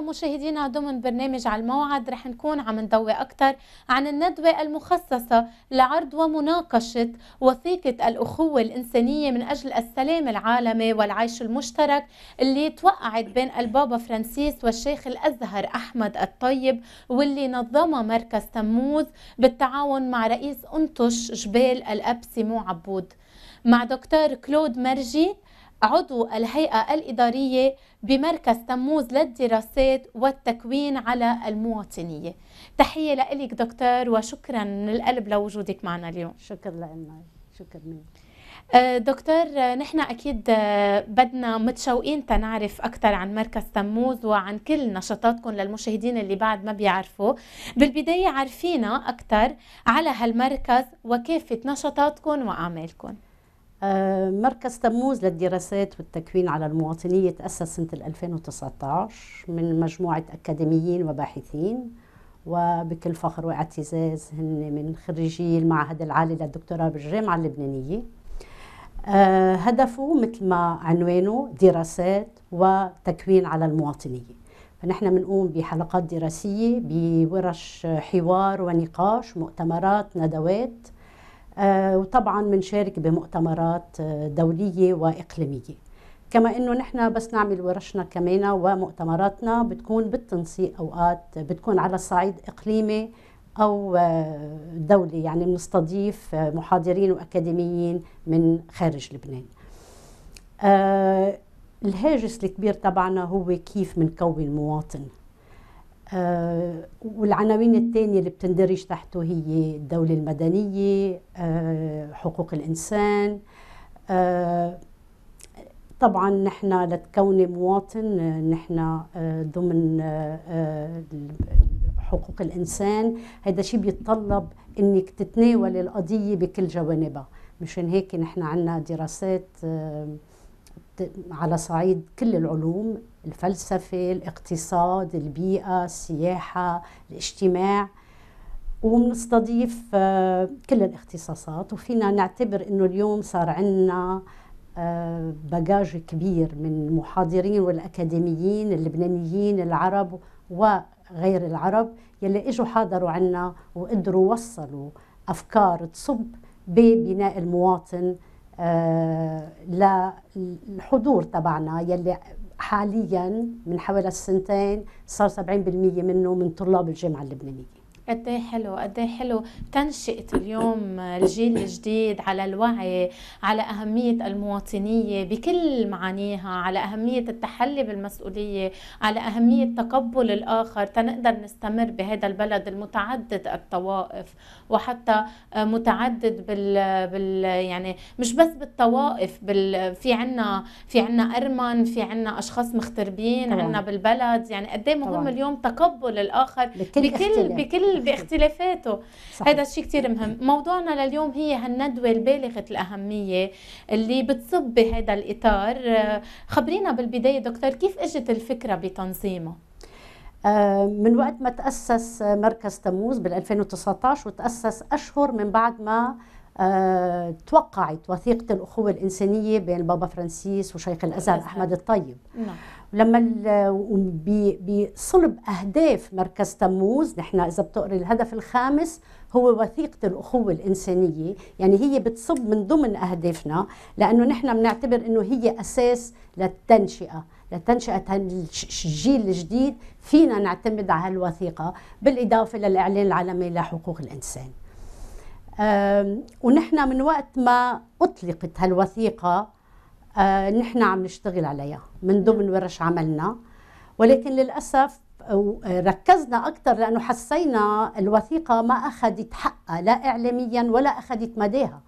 مشاهدينا ضمن برنامج على الموعد رح نكون عم نضوي أكثر عن الندوة المخصصة لعرض ومناقشة وثيقة الأخوة الإنسانية من أجل السلام العالمي والعيش المشترك اللي توقعت بين البابا فرانسيس والشيخ الأزهر أحمد الطيب واللي نظمها مركز تموز بالتعاون مع رئيس أنتش جبال الأب سمو عبود مع دكتور كلود مرجي عضو الهيئة الإدارية بمركز تموز للدراسات والتكوين على المواطنية تحية لك دكتور وشكرا من القلب لوجودك معنا اليوم شكرا لنا شكرا أه، دكتور نحن اكيد بدنا متشوقين تنعرف اكثر عن مركز تموز وعن كل نشاطاتكم للمشاهدين اللي بعد ما بيعرفوا بالبدايه عرفينا اكثر على هالمركز وكافه نشاطاتكم واعمالكم آه، مركز تموز للدراسات والتكوين على المواطنية تأسس سنة 2019 من مجموعة أكاديميين وباحثين وبكل فخر واعتزاز هن من خريجي المعهد العالي للدكتوراه بالجامعة اللبنانية آه، هدفه مثل ما عنوانه دراسات وتكوين على المواطنية فنحن بنقوم بحلقات دراسية بورش حوار ونقاش مؤتمرات ندوات آه، وطبعا بنشارك بمؤتمرات آه، دوليه واقليميه كما انه نحن بس نعمل ورشنا كمان ومؤتمراتنا بتكون بالتنسيق اوقات بتكون على صعيد اقليمي او آه، دولي يعني بنستضيف محاضرين واكاديميين من خارج لبنان الهاجس الكبير تبعنا هو كيف بنكون مواطن آه، والعناوين الثانية اللي بتندرج تحته هي الدولة المدنية آه، حقوق الإنسان آه، طبعا نحن لتكوني مواطن نحن ضمن حقوق الإنسان هذا شيء بيتطلب أنك تتناول القضية بكل جوانبها مشان هيك نحن عندنا دراسات على صعيد كل العلوم الفلسفة الاقتصاد البيئة السياحة الاجتماع وبنستضيف آه، كل الاختصاصات وفينا نعتبر انه اليوم صار عندنا آه، بagaج كبير من المحاضرين والاكاديميين اللبنانيين العرب وغير العرب يلي اجوا حاضروا عنا وقدروا وصلوا افكار تصب ببناء المواطن آه، للحضور تبعنا يلي حاليا من حوالي السنتين صار 70% منه من طلاب الجامعه اللبنانيه قد ايه حلو قد ايه حلو تنشئة اليوم الجيل الجديد على الوعي على أهمية المواطنية بكل معانيها على أهمية التحلي بالمسؤولية على أهمية تقبل الآخر تنقدر نستمر بهذا البلد المتعدد الطوائف وحتى متعدد بال, بال يعني مش بس بالطوائف بال في عنا في عنا أرمن في عنا أشخاص مغتربين عنا بالبلد يعني قد ايه مهم طبعا. اليوم تقبل الآخر بكل بكل, بكل الكل باختلافاته صحيح. هذا الشيء كثير مهم موضوعنا لليوم هي هالندوه البالغه الاهميه اللي بتصب بهذا الاطار آه، خبرينا بالبدايه دكتور كيف اجت الفكره بتنظيمه آه، من وقت ما تأسس مركز تموز بال2019 وتأسس أشهر من بعد ما أه، توقعت وثيقة الأخوة الإنسانية بين البابا فرانسيس وشيخ الأزهر أحمد الطيب نعم. لما بصلب اهداف مركز تموز نحن اذا بتقري الهدف الخامس هو وثيقه الاخوه الانسانيه يعني هي بتصب من ضمن اهدافنا لانه نحن بنعتبر انه هي اساس للتنشئه لتنشئة الجيل الجديد فينا نعتمد على هالوثيقة بالإضافة للإعلان العالمي لحقوق الإنسان ونحن من وقت ما أطلقت هالوثيقة آه، نحن عم نشتغل عليها من ضمن ورش عملنا ولكن للأسف ركزنا أكثر لأنه حسينا الوثيقة ما أخذت حقها لا إعلاميا ولا أخذت مداها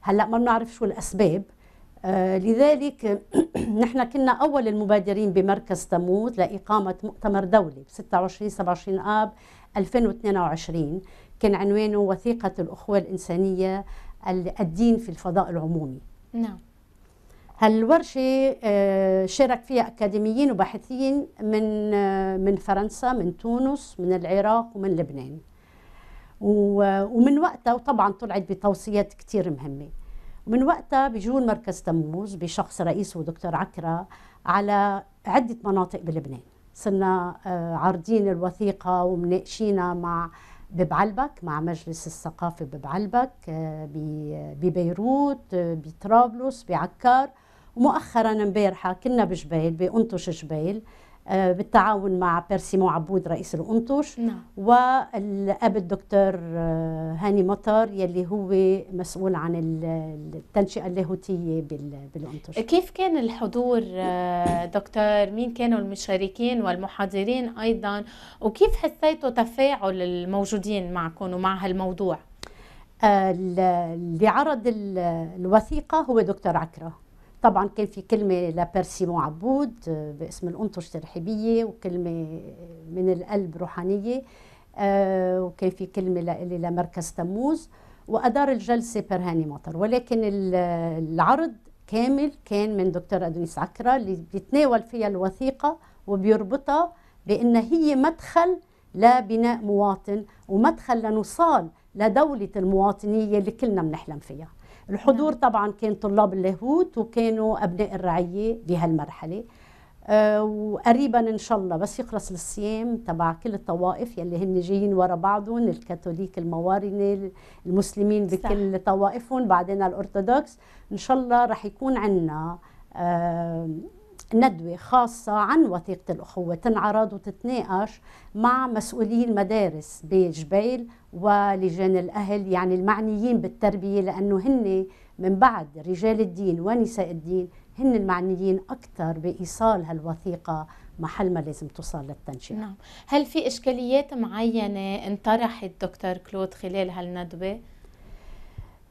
هلأ ما بنعرف شو الأسباب آه، لذلك نحن كنا أول المبادرين بمركز تموت لإقامة مؤتمر دولي ب 26-27 آب 2022 كان عنوانه وثيقة الأخوة الإنسانية الدين في الفضاء العمومي نعم هالورشة آه، شارك فيها أكاديميين وباحثين من آه، من فرنسا من تونس من العراق ومن لبنان ومن وقتها وطبعا طلعت بتوصيات كتير مهمة ومن وقتها بيجون مركز تموز بشخص رئيسه دكتور عكرة على عدة مناطق بلبنان صرنا آه، عارضين الوثيقة ومناقشينها مع ببعلبك مع مجلس الثقافة ببعلبك ببيروت بطرابلس بعكار ومؤخرا امبارحه كنا بجبيل بانطش جبيل آه، بالتعاون مع بيرسيمو عبود رئيس الانطش نعم. والاب الدكتور آه، هاني مطر يلي هو مسؤول عن التنشئه اللاهوتيه بالانطش كيف كان الحضور آه، دكتور مين كانوا المشاركين والمحاضرين ايضا وكيف حسيتوا تفاعل الموجودين معكم ومع هالموضوع اللي عرض الوثيقه هو دكتور عكره طبعا كان في كلمة لبرسيمون عبود آه، باسم الأنطش الترحيبية وكلمة من القلب روحانية آه، وكان في كلمة لي لمركز تموز وأدار الجلسة برهاني مطر ولكن العرض كامل كان من دكتور أدونيس عكرة اللي بيتناول فيها الوثيقة وبيربطها بأن هي مدخل لبناء مواطن ومدخل لنوصال لدولة المواطنية اللي كلنا بنحلم فيها الحضور نعم. طبعا كان طلاب اللاهوت وكانوا أبناء الرعية بهالمرحلة آه، وقريبا ان شاء الله بس يخلص الصيام تبع كل الطوائف يلي هن جايين ورا بعضهم الكاثوليك الموارنه المسلمين بكل طوائفهم بعدين الارثوذكس ان شاء الله رح يكون عندنا آه، ندوة خاصة عن وثيقة الأخوة تنعرض وتتناقش مع مسؤولي المدارس بجبيل ولجان الأهل يعني المعنيين بالتربية لأنه هن من بعد رجال الدين ونساء الدين هن المعنيين أكثر بإيصال هالوثيقة محل ما لازم توصل للتنشئة نعم هل في إشكاليات معينة انطرحت دكتور كلود خلال هالندوة؟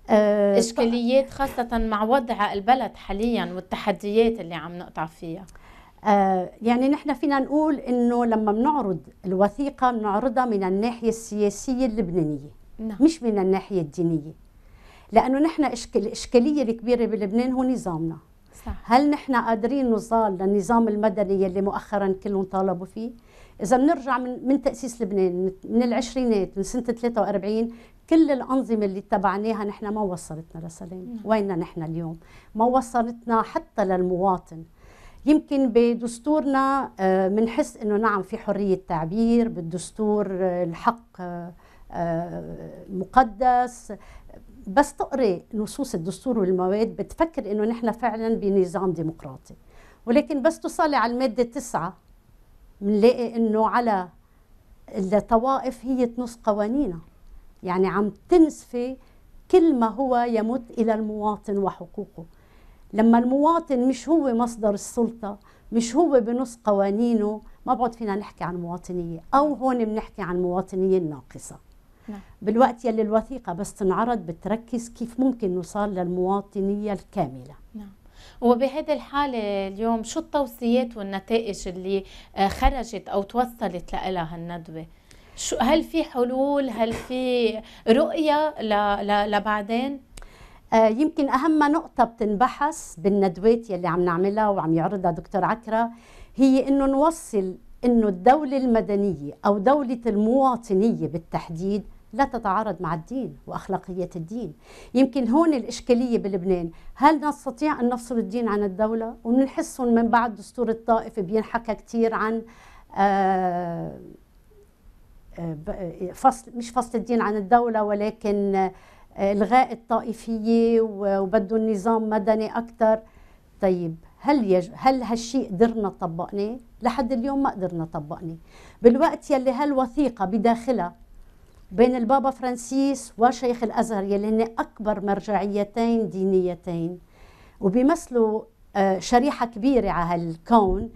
آه، إشكاليات خاصة مع وضع البلد حاليا والتحديات اللي عم نقطع فيها آه، يعني نحن فينا نقول انه لما بنعرض الوثيقه بنعرضها من الناحيه السياسيه اللبنانيه نعم. مش من الناحيه الدينيه لانه نحن الاشكاليه الكبيره بلبنان هو نظامنا صح. هل نحن قادرين نصال للنظام المدني اللي مؤخرا كلهم طالبوا فيه إذا بنرجع من, من تأسيس لبنان من العشرينات من سنة 43 كل الأنظمة اللي اتبعناها نحن ما وصلتنا لسلام وين نحن اليوم ما وصلتنا حتى للمواطن يمكن بدستورنا بنحس آه، انه نعم في حريه تعبير بالدستور آه، الحق آه، مقدس بس تقري نصوص الدستور والمواد بتفكر انه نحن فعلا بنظام ديمقراطي ولكن بس تصلي على الماده تسعة بنلاقي انه على الطوائف هي تنص قوانينها يعني عم تنسفي كل ما هو يمت الى المواطن وحقوقه لما المواطن مش هو مصدر السلطه مش هو بنص قوانينه ما بعد فينا نحكي عن مواطنيه او هون بنحكي عن مواطنيه ناقصه نعم. بالوقت يلي الوثيقه بس تنعرض بتركز كيف ممكن نوصل للمواطنيه الكامله نعم. وبهذه الحالة اليوم شو التوصيات والنتائج اللي آه، خرجت أو توصلت لها الندوة؟ شو هل في حلول هل في رؤية لبعدين؟ آه، يمكن أهم نقطة بتنبحث بالندوات يلي عم نعملها وعم يعرضها دكتور عكرة هي أنه نوصل أنه الدولة المدنية أو دولة المواطنية بالتحديد لا تتعارض مع الدين واخلاقيه الدين يمكن هون الاشكاليه بلبنان هل نستطيع ان نفصل الدين عن الدوله وبنحسهم من بعد دستور الطائف بينحكى كثير عن آه، آه، آه، فصل مش فصل الدين عن الدولة ولكن إلغاء الطائفية وبده النظام مدني أكثر طيب هل يج... هل هالشيء قدرنا طبقناه؟ لحد اليوم ما قدرنا طبقناه. بالوقت يلي هالوثيقة بداخلها بين البابا فرانسيس وشيخ الازهر يلي هن اكبر مرجعيتين دينيتين وبيمثلوا آه، شريحه كبيره على هالكون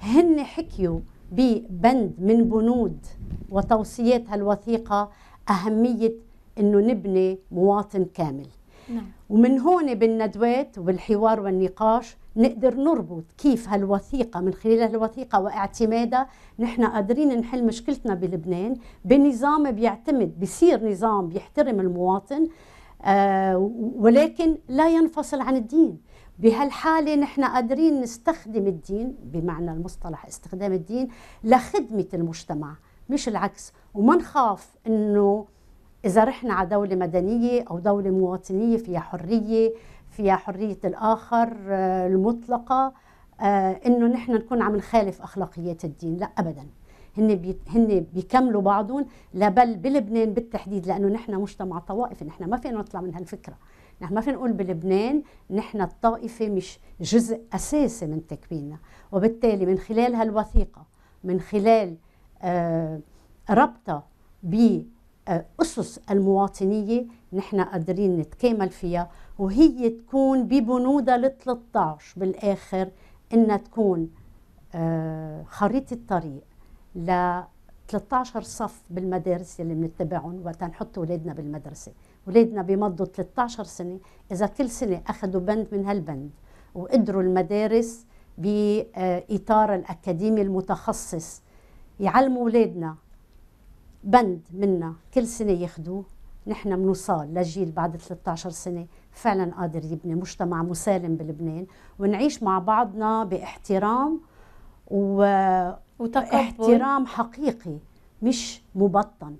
هن حكيوا ببند من بنود وتوصيات هالوثيقه اهميه انه نبني مواطن كامل نعم. ومن هون بالندوات وبالحوار والنقاش نقدر نربط كيف هالوثيقة من خلال هالوثيقة واعتمادها نحن قادرين نحل مشكلتنا بلبنان بنظام بيعتمد بصير نظام بيحترم المواطن آه، ولكن لا ينفصل عن الدين بهالحالة نحن قادرين نستخدم الدين بمعنى المصطلح استخدام الدين لخدمة المجتمع مش العكس وما نخاف انه إذا رحنا على دولة مدنية أو دولة مواطنية فيها حرية فيها حرية الآخر آه، المطلقة آه، إنه نحن نكون عم نخالف أخلاقيات الدين لا أبداً هن بي هن بيكملوا بعضهم لا بل بلبنان بالتحديد لانه نحن مجتمع طوائف نحن ما فينا نطلع من هالفكره نحن ما فينا نقول بلبنان نحن الطائفه مش جزء اساسي من تكويننا وبالتالي من خلال هالوثيقه من خلال آه ربطها أسس المواطنية نحن قادرين نتكامل فيها وهي تكون ببنودها ل 13 بالآخر إنها تكون آه، خريطة طريق ل 13 صف بالمدارس اللي بنتبعهم وقت نحط اولادنا بالمدرسه، اولادنا بيمضوا 13 سنه، اذا كل سنه اخذوا بند من هالبند وقدروا المدارس باطار الاكاديمي المتخصص يعلموا اولادنا بند منا كل سنه ياخذوه نحن بنوصل لجيل بعد 13 سنه فعلا قادر يبني مجتمع مسالم بلبنان ونعيش مع بعضنا باحترام و وتقبل احترام حقيقي مش مبطن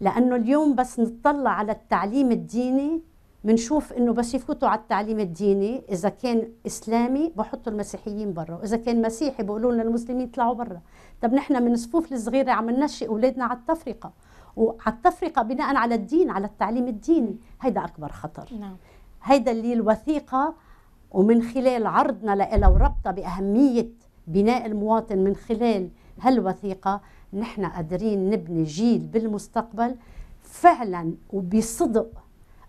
لانه اليوم بس نطلع على التعليم الديني بنشوف انه بس يفوتوا على التعليم الديني اذا كان اسلامي بحطوا المسيحيين برا واذا كان مسيحي بيقولوا لنا المسلمين طلعوا برا طب نحن من الصفوف الصغيره عم ننشئ اولادنا على التفرقه وعلى التفرقه بناء على الدين على التعليم الديني هيدا اكبر خطر نعم. هيدا اللي الوثيقه ومن خلال عرضنا لها وربطها باهميه بناء المواطن من خلال هالوثيقه نحن قادرين نبني جيل بالمستقبل فعلا وبصدق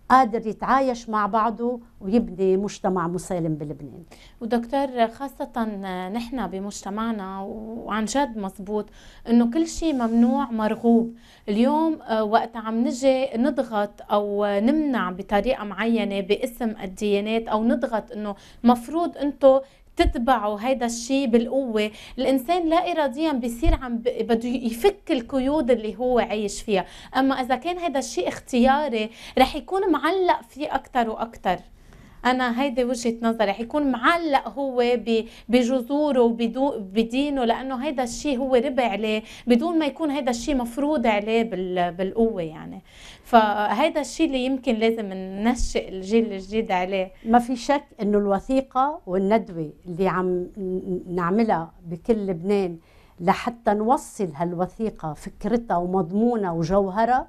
قادر يتعايش مع بعضه ويبني مجتمع مسالم بلبنان ودكتور خاصة نحن بمجتمعنا وعن جد مصبوط انه كل شيء ممنوع مرغوب اليوم آه، وقت عم نجي نضغط او نمنع بطريقة معينة باسم الديانات او نضغط انه مفروض انتم تتبعوا هيدا الشيء بالقوة الإنسان لا إراديا بيصير عم بده يفك القيود اللي هو عايش فيها أما إذا كان هيدا الشيء اختياري رح يكون معلق فيه أكتر وأكتر انا هيدي وجهه نظري حيكون معلق هو بجذوره وبدينه لانه هيدا الشيء هو ربع عليه بدون ما يكون هيدا الشيء مفروض عليه بالقوه يعني فهيدا الشيء اللي يمكن لازم ننشئ الجيل الجديد عليه ما في شك انه الوثيقه والندوه اللي عم نعملها بكل لبنان لحتى نوصل هالوثيقه فكرتها ومضمونها وجوهرها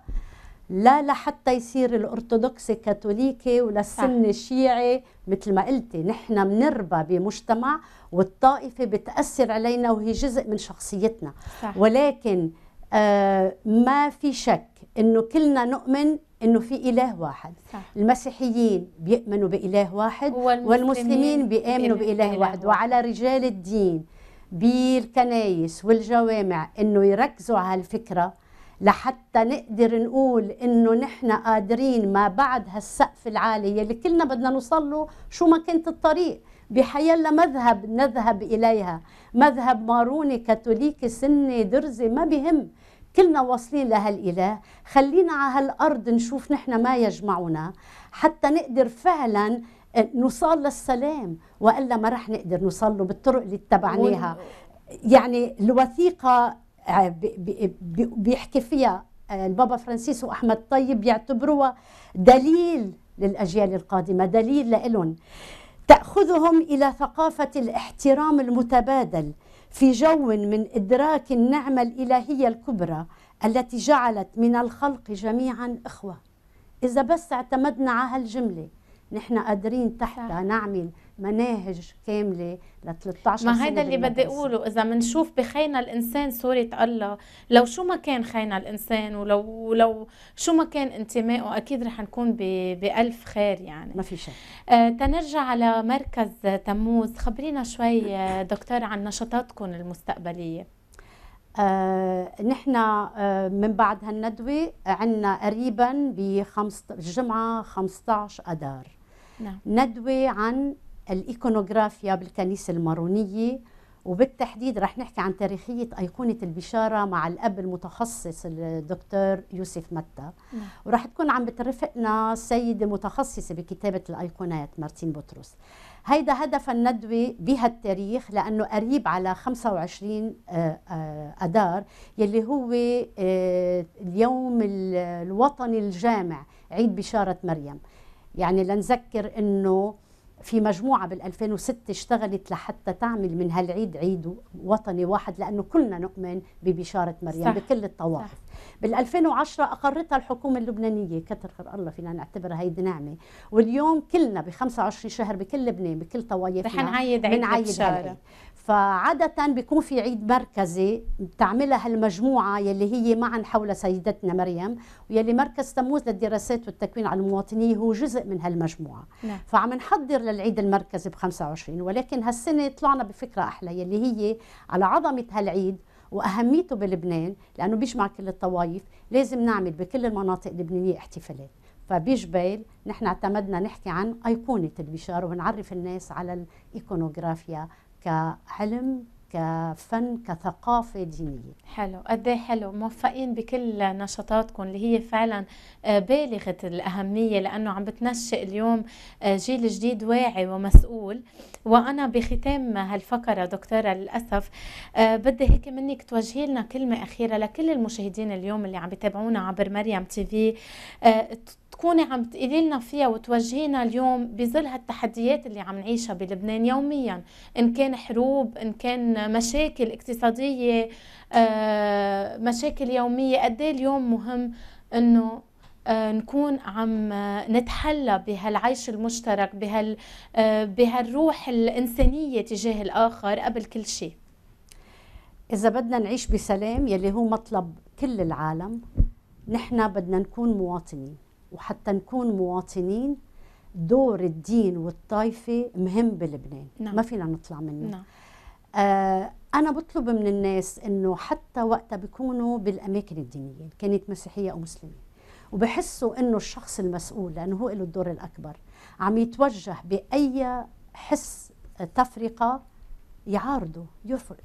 لا لحتى يصير الأرثوذكسي كاثوليكي ولا السني شيعي مثل ما قلتي نحن بنربى بمجتمع والطائفة بتأثر علينا وهي جزء من شخصيتنا صح. ولكن آه ما في شك انه كلنا نؤمن انه في اله واحد صح. المسيحيين بيؤمنوا باله واحد والمسلمين, والمسلمين بيؤمنوا بإله, بإله, بإله واحد وعلى رجال الدين بالكنايس والجوامع انه يركزوا على هالفكره لحتى نقدر نقول انه نحن قادرين ما بعد هالسقف العالي اللي كلنا بدنا نوصل له شو ما كانت الطريق بحيلا مذهب نذهب اليها مذهب ماروني كاثوليكي سني درزي ما بهم كلنا واصلين لهالاله خلينا على هالارض نشوف نحن ما يجمعنا حتى نقدر فعلا نوصل للسلام والا ما رح نقدر نوصل له بالطرق اللي اتبعناها يعني الوثيقه آه، بيحكي فيها آه، البابا فرانسيس واحمد طيب يعتبروها دليل للاجيال القادمه دليل لهم تاخذهم الى ثقافه الاحترام المتبادل في جو من ادراك النعمه الالهيه الكبرى التي جعلت من الخلق جميعا اخوه اذا بس اعتمدنا على هالجمله نحن قادرين تحتها نعمل مناهج كامله ل 13 ما هيدا اللي بدي اقوله اذا بنشوف بخينا الانسان صوره الله لو شو ما كان خينا الانسان ولو لو شو ما كان انتمائه اكيد رح نكون بألف خير يعني ما في شك آه تنرجع على مركز تموز خبرينا شوي آه، دكتور عن نشاطاتكم المستقبليه آه نحن آه من بعد هالندوة عنا قريبا بخمسة الجمعة 15 أدار نعم. ندوة عن الإيكونوغرافيا بالكنيسة المارونية وبالتحديد رح نحكي عن تاريخية أيقونة البشارة مع الأب المتخصص الدكتور يوسف متى نعم. ورح تكون عم بترفقنا سيدة متخصصة بكتابة الأيقونات مارتين بطرس هيدا هدف الندوة بهالتاريخ لأنه قريب على 25 آه، آه، أدار يلي هو آه، اليوم الوطني الجامع عيد بشارة مريم يعني لنذكر أنه في مجموعة بال2006 اشتغلت لحتى تعمل من هالعيد عيد وطني واحد لأنه كلنا نؤمن ببشارة مريم صح. بكل الطوائف بال2010 أقرتها الحكومة اللبنانية كتر خير الله فينا نعتبرها هيدي نعمة واليوم كلنا ب25 شهر بكل لبنان بكل طوايفنا رح نعيد عيد بشارة فعادة بيكون في عيد مركزي بتعملها هالمجموعة يلي هي معا حول سيدتنا مريم ويلي مركز تموز للدراسات والتكوين على المواطنية هو جزء من هالمجموعة نعم. فعم نحضر للعيد المركزي ب 25 ولكن هالسنة طلعنا بفكرة أحلى يلي هي على عظمة هالعيد وأهميته بلبنان لأنه بيجمع كل الطوائف لازم نعمل بكل المناطق اللبنانية احتفالات فبيجبال نحن اعتمدنا نحكي عن أيقونة البشار ونعرف الناس على الإيكونوغرافيا كعلم كفن كثقافة دينية حلو قد إيه حلو موفقين بكل نشاطاتكم اللي هي فعلا آه، بالغة الأهمية لأنه عم بتنشئ اليوم آه، جيل جديد واعي ومسؤول وأنا بختام هالفقرة دكتورة للأسف آه، بدي هيك منك توجهي لنا كلمة أخيرة لكل المشاهدين اليوم اللي عم بيتابعونا عبر مريم تي في تكوني عم تقولي لنا فيها وتوجهينا اليوم بظل هالتحديات اللي عم نعيشها بلبنان يوميا ان كان حروب ان كان مشاكل اقتصاديه آه، مشاكل يوميه قد إيه اليوم مهم انه آه، نكون عم آه، نتحلى بهالعيش المشترك بهال بهالروح الانسانيه تجاه الاخر قبل كل شيء اذا بدنا نعيش بسلام يلي هو مطلب كل العالم نحن بدنا نكون مواطنين وحتى نكون مواطنين دور الدين والطائفة مهم بلبنان نعم. ما فينا نطلع منه نعم. آه أنا بطلب من الناس أنه حتى وقتها بيكونوا بالأماكن الدينية كانت مسيحية أو مسلمة وبحسوا أنه الشخص المسؤول لأنه هو له الدور الأكبر عم يتوجه بأي حس تفرقة يعارضه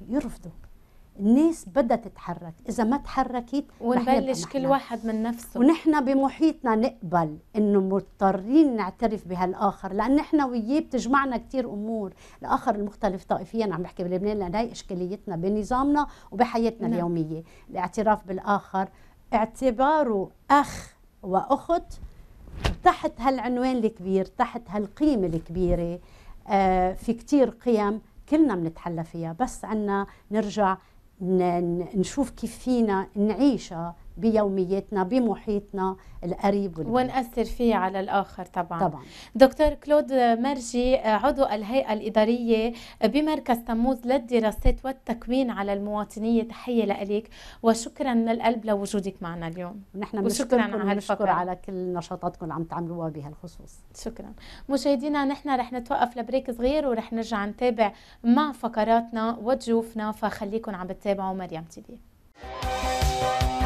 يرفضه الناس بدها تتحرك اذا ما تحركت ونبلش كل واحد من نفسه ونحن بمحيطنا نقبل انه مضطرين نعترف بهالاخر لان نحن وياه بتجمعنا كثير امور الاخر المختلف طائفيا عم بحكي بلبنان لان هي اشكاليتنا بنظامنا وبحياتنا نعم. اليوميه الاعتراف بالاخر اعتباره اخ واخت تحت هالعنوان الكبير تحت هالقيمه الكبيره آه في كثير قيم كلنا بنتحلى فيها بس عنا نرجع نشوف كيف فينا نعيشها بيومياتنا بمحيطنا القريب والبعيد ونأثر فيه على الآخر طبعا طبعا دكتور كلود مرجي عضو الهيئة الإدارية بمركز تموز للدراسات والتكوين على المواطنية تحية لك وشكرا من القلب لوجودك معنا اليوم ونحن وشكرا على على كل نشاطاتكم اللي عم تعملوها بهالخصوص شكرا مشاهدينا نحن رح نتوقف لبريك صغير ورح نرجع نتابع مع فقراتنا وضيوفنا فخليكم عم تتابعوا مريم تي في